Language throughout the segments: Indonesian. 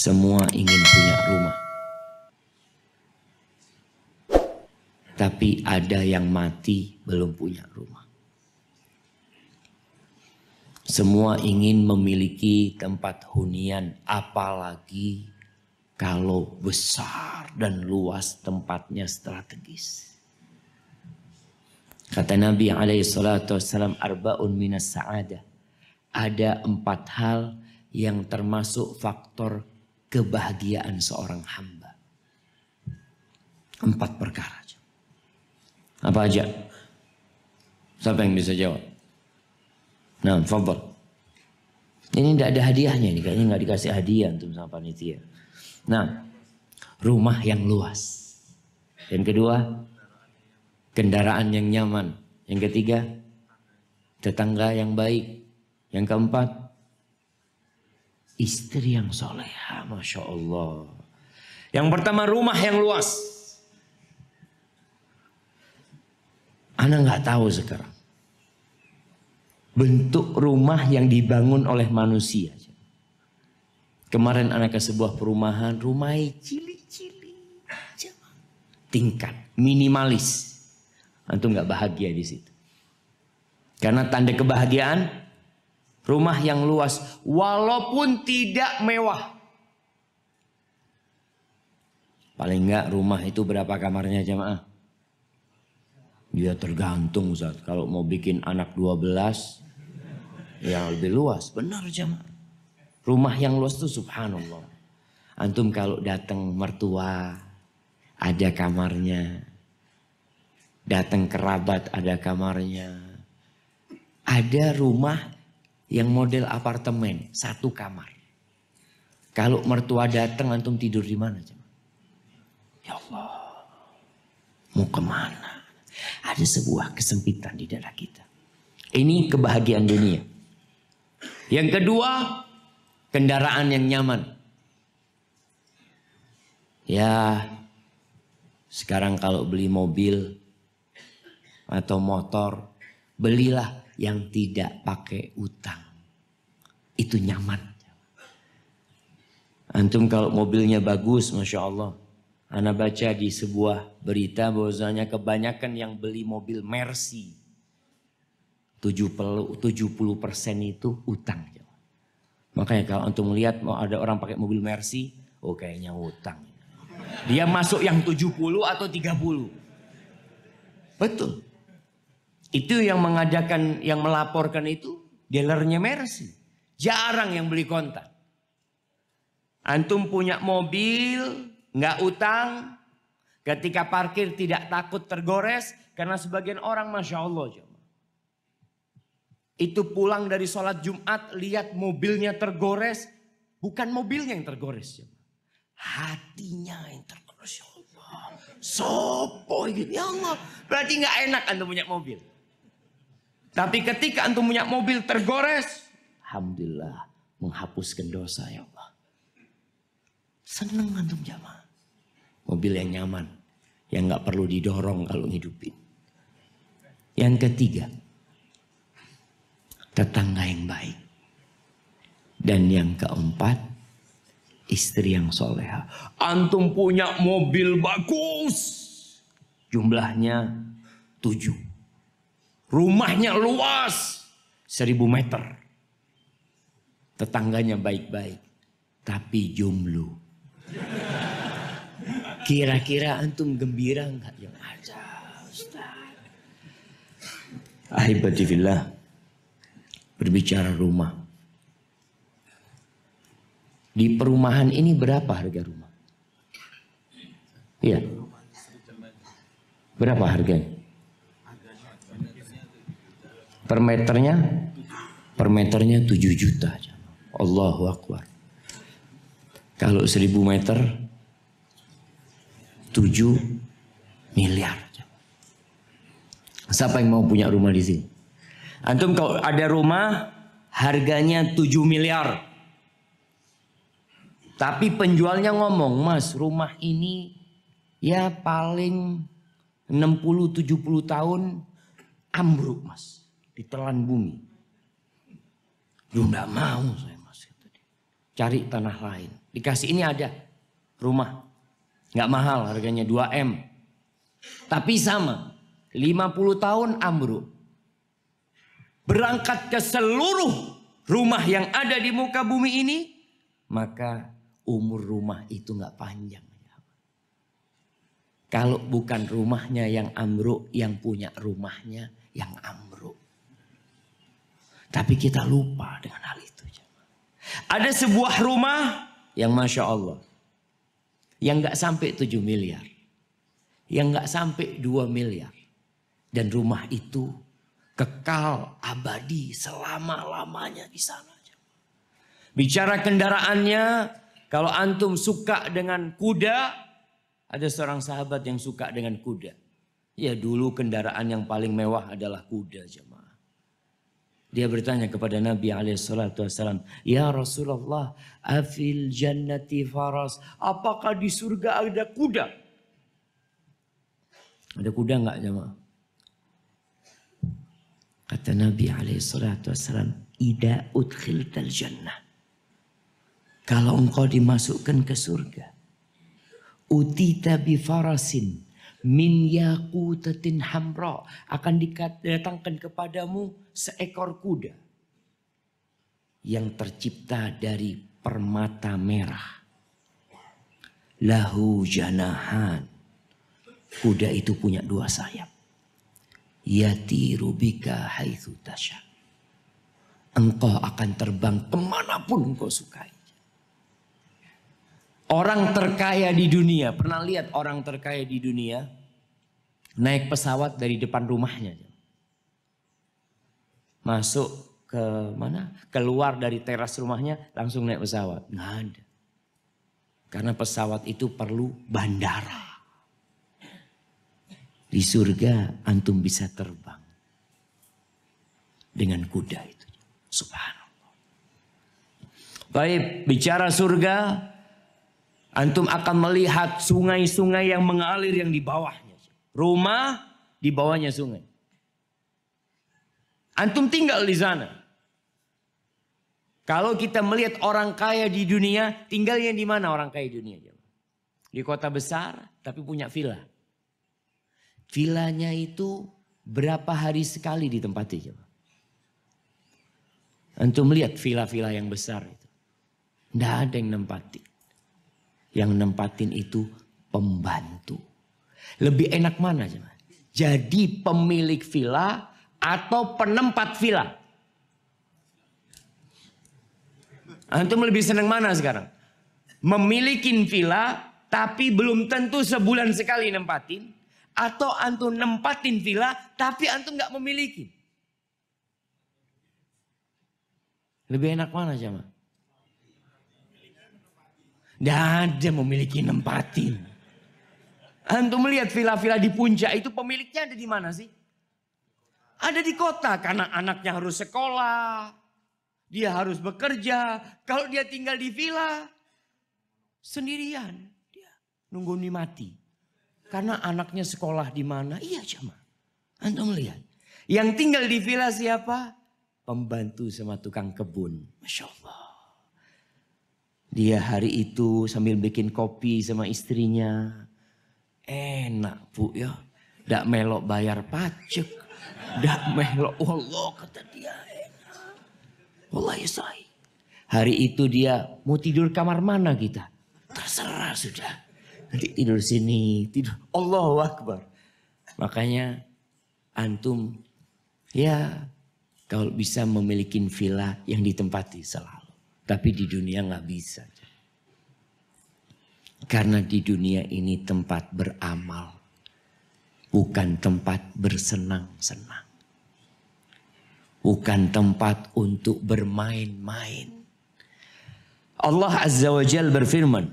Semua ingin punya rumah. Tapi ada yang mati belum punya rumah. Semua ingin memiliki tempat hunian, apalagi kalau besar dan luas tempatnya strategis. Kata Nabi alaihi salatu wassalam, Arba'un minas sa'adah. Ada empat hal yang termasuk faktor kebahagiaan seorang hamba. Empat perkara. Apa aja? Siapa yang bisa jawab? Nah, fadol. Ini tidak ada hadiahnya ini kayaknya nggak dikasih hadiah untuk sama panitia. Nah, rumah yang luas. Yang kedua, kendaraan yang nyaman. Yang ketiga, tetangga yang baik. Yang keempat, Istri yang soleha, Masya Allah. Yang pertama rumah yang luas. Anda nggak tahu sekarang. Bentuk rumah yang dibangun oleh manusia. Kemarin anak ke sebuah perumahan, rumah cili-cili. Tingkat, minimalis. Antum nggak bahagia di situ. Karena tanda kebahagiaan rumah yang luas, walaupun tidak mewah. Paling enggak rumah itu berapa kamarnya jemaah? Dia tergantung Ustaz. Kalau mau bikin anak 12 ya lebih luas, benar jemaah. Rumah yang luas itu subhanallah. Antum kalau datang mertua ada kamarnya. Datang kerabat ada kamarnya. Ada rumah yang model apartemen satu kamar. Kalau mertua datang antum tidur di mana? Ya Allah, mau kemana? Ada sebuah kesempitan di darah kita. Ini kebahagiaan dunia. Yang kedua, kendaraan yang nyaman. Ya, sekarang kalau beli mobil atau motor, belilah yang tidak pakai utang. Itu nyaman. Antum kalau mobilnya bagus, Masya Allah. Ana baca di sebuah berita bahwasanya kebanyakan yang beli mobil Mercy 70 persen itu utang. Makanya kalau antum melihat mau ada orang pakai mobil Mercy, oh kayaknya utang. Dia masuk yang 70 atau 30. Betul. Itu yang mengadakan, yang melaporkan itu dealernya Mercy. Jarang yang beli kontak. Antum punya mobil, nggak utang, ketika parkir tidak takut tergores, karena sebagian orang Masya Allah. Itu pulang dari sholat Jumat, lihat mobilnya tergores, bukan mobilnya yang tergores. Hatinya yang tergores. Ya Allah, sopo gitu. Ya Allah, berarti nggak enak antum punya mobil. Tapi ketika antum punya mobil tergores, alhamdulillah menghapuskan dosa ya Allah. Seneng antum jamaah. Mobil yang nyaman, yang nggak perlu didorong kalau ngidupin. Yang ketiga, tetangga yang baik. Dan yang keempat, istri yang soleha. Antum punya mobil bagus. Jumlahnya tujuh. Rumahnya luas. Seribu meter. Tetangganya baik-baik. Tapi jomblo. Kira-kira antum gembira nggak? Ya ada Ustaz. Ahibadillah. Berbicara rumah. Di perumahan ini berapa harga rumah? Iya. Berapa harganya? Per meternya? Per meternya 7 juta. Allahu Akbar. Kalau 1000 meter 7 miliar. Siapa yang mau punya rumah di sini? Antum kalau ada rumah harganya 7 miliar. Tapi penjualnya ngomong, "Mas, rumah ini ya paling 60 70 tahun ambruk, Mas." ditelan bumi. lu nggak mau saya mas itu. Cari tanah lain. Dikasih ini ada rumah. Enggak mahal harganya 2M. Tapi sama 50 tahun ambruk. Berangkat ke seluruh rumah yang ada di muka bumi ini, maka umur rumah itu nggak panjang. Kalau bukan rumahnya yang ambruk, yang punya rumahnya yang ambruk. Tapi kita lupa dengan hal itu. Ada sebuah rumah yang Masya Allah. Yang nggak sampai 7 miliar. Yang nggak sampai 2 miliar. Dan rumah itu kekal abadi selama-lamanya di sana. Bicara kendaraannya, kalau antum suka dengan kuda, ada seorang sahabat yang suka dengan kuda. Ya dulu kendaraan yang paling mewah adalah kuda jemaah. Dia bertanya kepada Nabi Alaihissalam, Ya Rasulullah, afil jannati faras, apakah di surga ada kuda? Ada kuda nggak jemaah? Kata Nabi Alaihissalam, Ida utkhil tal jannah. Kalau engkau dimasukkan ke surga, utita bi farasin, min yakutatin hamra akan didatangkan kepadamu seekor kuda yang tercipta dari permata merah lahu janahan kuda itu punya dua sayap yati rubika haitsu tasha engkau akan terbang kemanapun engkau sukai Orang terkaya di dunia, pernah lihat orang terkaya di dunia naik pesawat dari depan rumahnya. Masuk ke mana? Keluar dari teras rumahnya langsung naik pesawat. Nggak ada. Karena pesawat itu perlu bandara. Di surga antum bisa terbang. Dengan kuda itu. Subhanallah. Baik, bicara surga, Antum akan melihat sungai-sungai yang mengalir yang di bawahnya. Rumah di bawahnya sungai. Antum tinggal di sana. Kalau kita melihat orang kaya di dunia, tinggalnya di mana orang kaya di dunia? Di kota besar, tapi punya villa. Villanya itu berapa hari sekali ditempati? Antum lihat villa-villa yang besar itu. Tidak ada yang nempati. Yang nempatin itu pembantu. Lebih enak mana? Jadi pemilik villa atau penempat villa? Nah, antum lebih senang mana sekarang? Memiliki villa tapi belum tentu sebulan sekali nempatin. Atau antum nempatin villa tapi antum nggak memiliki. Lebih enak mana jemaah? Tidak ada memiliki enam Antum melihat villa-villa di puncak itu pemiliknya ada di mana sih? Ada di kota karena anaknya harus sekolah. Dia harus bekerja. Kalau dia tinggal di villa sendirian. Dia nunggu nih mati. Karena anaknya sekolah di mana. Iya cama. Antum melihat. Yang tinggal di villa siapa? Pembantu sama tukang kebun. Masya Allah. Dia hari itu sambil bikin kopi sama istrinya. Enak bu ya. Dak melok bayar pajak. Dak melok. Allah kata dia enak. ya say. Hari itu dia mau tidur kamar mana kita. Terserah sudah. Nanti tidur sini. Tidur. Allahu Akbar. Makanya antum ya kalau bisa memiliki villa yang ditempati selalu. Tapi di dunia nggak bisa. Karena di dunia ini tempat beramal. Bukan tempat bersenang-senang. Bukan tempat untuk bermain-main. Allah Azza wa Jal berfirman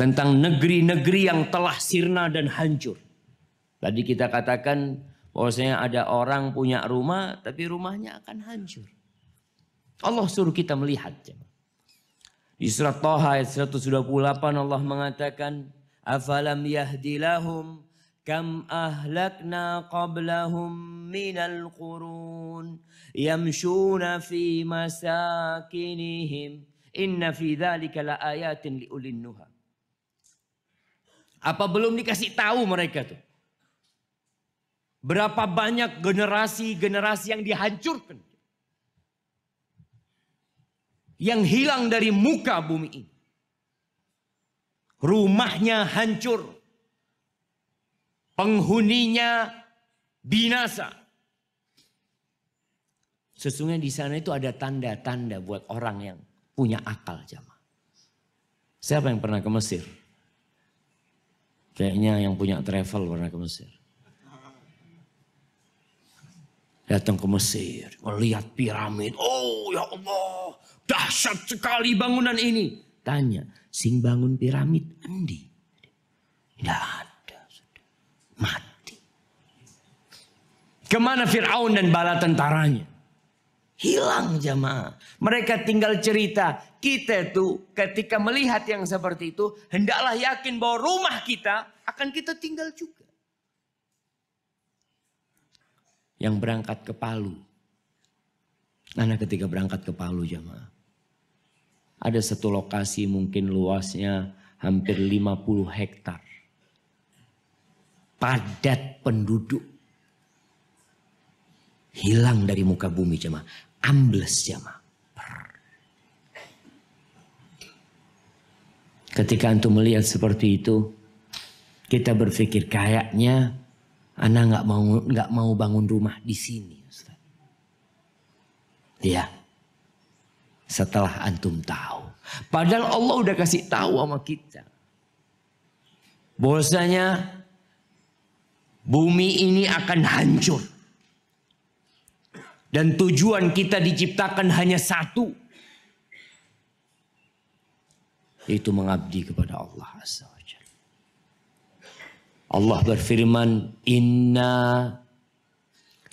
tentang negeri-negeri yang telah sirna dan hancur. Tadi kita katakan bahwasanya ada orang punya rumah tapi rumahnya akan hancur. Allah suruh kita melihat. Di surat Toha ayat 128 Allah mengatakan, Afalam yahdilahum kam ahlakna qablahum minal qurun yamshuna fi masakinihim inna fi dzalika laayatin liulin nuha. Apa belum dikasih tahu mereka tuh? Berapa banyak generasi-generasi yang dihancurkan? yang hilang dari muka bumi ini. Rumahnya hancur. Penghuninya binasa. Sesungguhnya di sana itu ada tanda-tanda buat orang yang punya akal jamaah. Siapa yang pernah ke Mesir? Kayaknya yang punya travel pernah ke Mesir. Datang ke Mesir, melihat piramid. Oh ya Allah, Dahsyat sekali bangunan ini. Tanya, sing bangun piramid endi? Tidak ada. Mati. Kemana Fir'aun dan bala tentaranya? Hilang jamaah. Mereka tinggal cerita. Kita itu ketika melihat yang seperti itu. Hendaklah yakin bahwa rumah kita akan kita tinggal juga. Yang berangkat ke Palu. Anak ketika berangkat ke Palu jamaah. Ada satu lokasi mungkin luasnya hampir 50 hektar. Padat penduduk. Hilang dari muka bumi jemaah. Ambles jemaah. Ketika antum melihat seperti itu, kita berpikir kayaknya anak nggak mau nggak mau bangun rumah di sini. Ustaz. Ya, setelah antum tahu. Padahal Allah udah kasih tahu sama kita. Bahwasanya bumi ini akan hancur. Dan tujuan kita diciptakan hanya satu. Yaitu mengabdi kepada Allah Azza wa Allah berfirman, Inna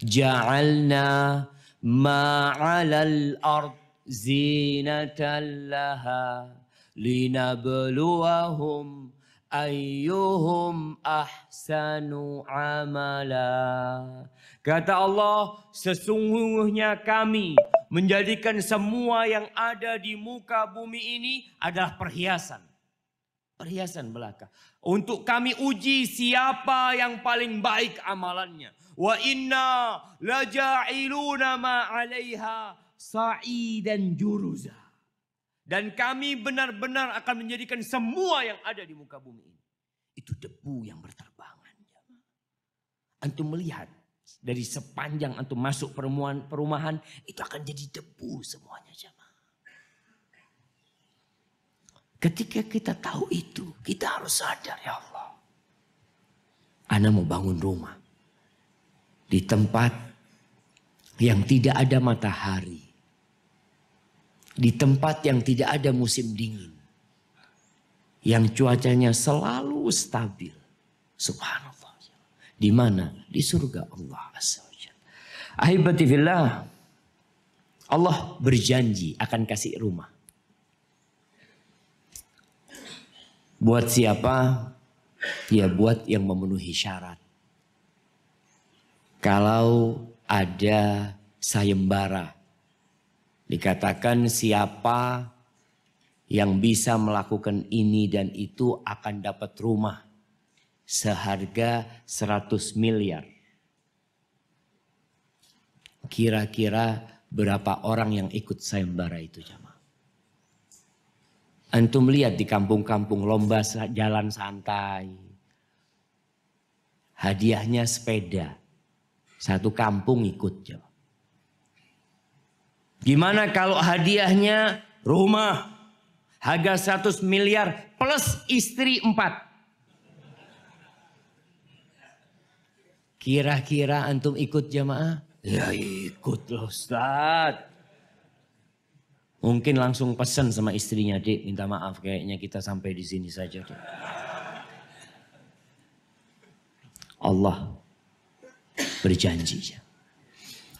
ja'alna ma'alal ard zinatan laha linabluwahum ayyuhum ahsanu amala. Kata Allah, sesungguhnya kami menjadikan semua yang ada di muka bumi ini adalah perhiasan. Perhiasan belaka. Untuk kami uji siapa yang paling baik amalannya. Wa inna laja'iluna ma alaiha sa'i dan juruza. Dan kami benar-benar akan menjadikan semua yang ada di muka bumi ini. Itu debu yang berterbangan. Antum melihat dari sepanjang antum masuk perumahan, perumahan itu akan jadi debu semuanya jamaah. Ketika kita tahu itu, kita harus sadar ya Allah. Anda mau bangun rumah di tempat yang tidak ada matahari. Di tempat yang tidak ada musim dingin. Yang cuacanya selalu stabil. Subhanallah. Di mana? Di surga Allah Ahibatifillah. Allah berjanji akan kasih rumah. Buat siapa? Ya buat yang memenuhi syarat. Kalau ada sayembara Dikatakan siapa yang bisa melakukan ini dan itu akan dapat rumah seharga 100 miliar. Kira-kira berapa orang yang ikut sayembara itu jamaah? Antum lihat di kampung-kampung lomba jalan santai. Hadiahnya sepeda. Satu kampung ikut jamaah. Gimana kalau hadiahnya rumah harga 100 miliar plus istri 4? Kira-kira antum ikut jamaah? Ya ikut loh Ustaz. Mungkin langsung pesan sama istrinya, Dik, minta maaf kayaknya kita sampai di sini saja, Dik. Allah berjanji. Ya.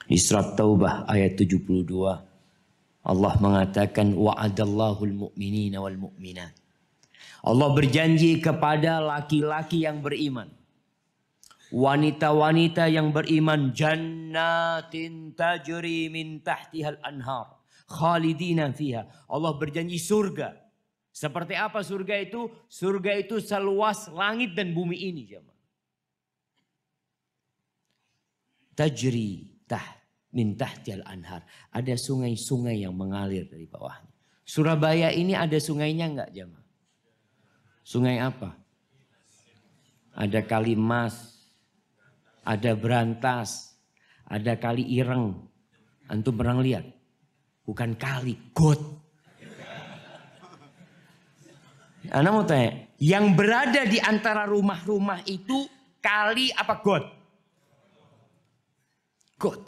Di surat Taubah ayat 72 Allah mengatakan wa'adallahu al-mu'minina wal mu'minat. Allah berjanji kepada laki-laki yang beriman. Wanita-wanita yang beriman jannatin tajri min tahtihal anhar khalidina fiha. Allah berjanji surga. Seperti apa surga itu? Surga itu seluas langit dan bumi ini, jemaah. Tajri tah mintah tial anhar. Ada sungai-sungai yang mengalir dari bawahnya. Surabaya ini ada sungainya enggak jemaah? Sungai apa? Ada kali Mas, ada Berantas, ada kali Ireng. Antum pernah lihat? Bukan kali, God. Anak mau tanya, yang berada di antara rumah-rumah itu kali apa God? God.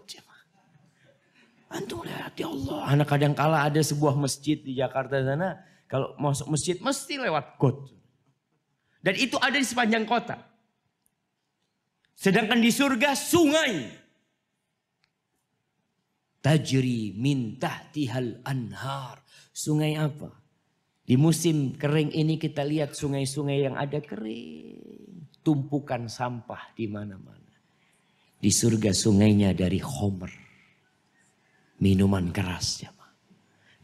Antum lihat ya Allah. Anak kadang kala ada sebuah masjid di Jakarta sana. Kalau masuk masjid mesti lewat God. Dan itu ada di sepanjang kota. Sedangkan di surga sungai. Tajri min Tihal, anhar. Sungai apa? Di musim kering ini kita lihat sungai-sungai yang ada kering. Tumpukan sampah di mana-mana. Di surga sungainya dari Homer. Minuman keras jemaah.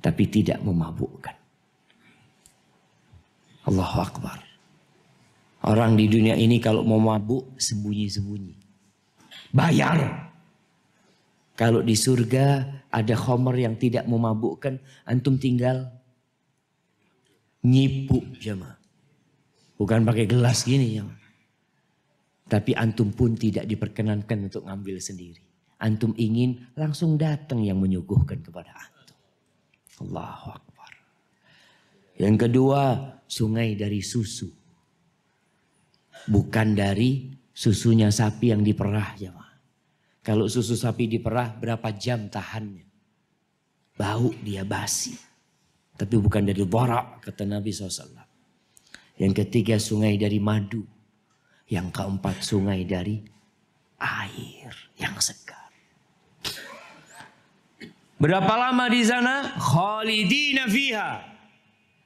Tapi tidak memabukkan. Allahu Akbar. Orang di dunia ini kalau mau mabuk sembunyi-sembunyi. Bayar. Kalau di surga ada Homer yang tidak memabukkan. Antum tinggal nyipu jemaah. Bukan pakai gelas gini jemaah. Tapi antum pun tidak diperkenankan untuk ngambil sendiri. Antum ingin langsung datang yang menyuguhkan kepada antum. Allahu Akbar. Yang kedua, sungai dari susu. Bukan dari susunya sapi yang diperah. Ya, Kalau susu sapi diperah berapa jam tahannya? Bau dia basi. Tapi bukan dari borak kata Nabi SAW. Yang ketiga sungai dari madu. Yang keempat sungai dari air yang segar. Berapa lama di sana? Khalidina fiha.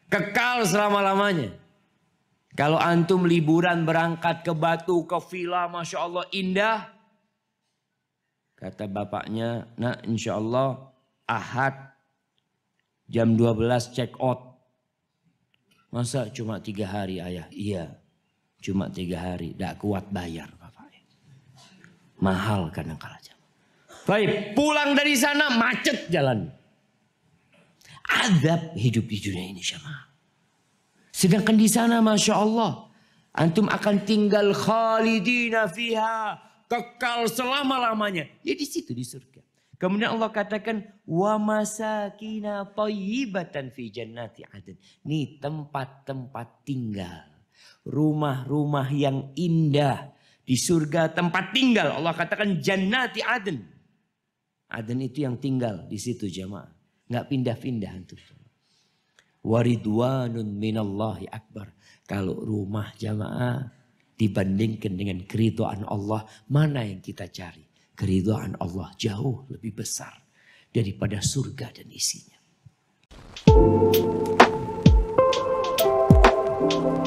Kekal selama-lamanya. Kalau antum liburan berangkat ke Batu, ke villa, Masya Allah indah. Kata bapaknya, nah insya Allah ahad jam 12 check out. Masa cuma tiga hari ayah? Iya. Cuma tiga hari. Tidak kuat bayar Bapak. Mahal kadang kala Baik, pulang dari sana macet jalan. Adab hidup di dunia ini jamaah. Sedangkan di sana Masya Allah. Antum akan tinggal khalidina fiha. Kekal selama-lamanya. Ya di situ di surga. Kemudian Allah katakan wa masakina fi jannati adn. Ini tempat-tempat tinggal Rumah-rumah yang indah di surga tempat tinggal. Allah katakan jannati aden. Aden itu yang tinggal di situ jemaah. Nggak pindah-pindah itu Waridwanun minallahi akbar. Kalau rumah jamaah dibandingkan dengan keriduan Allah. Mana yang kita cari? keriduan Allah jauh lebih besar daripada surga dan isinya. Thank you.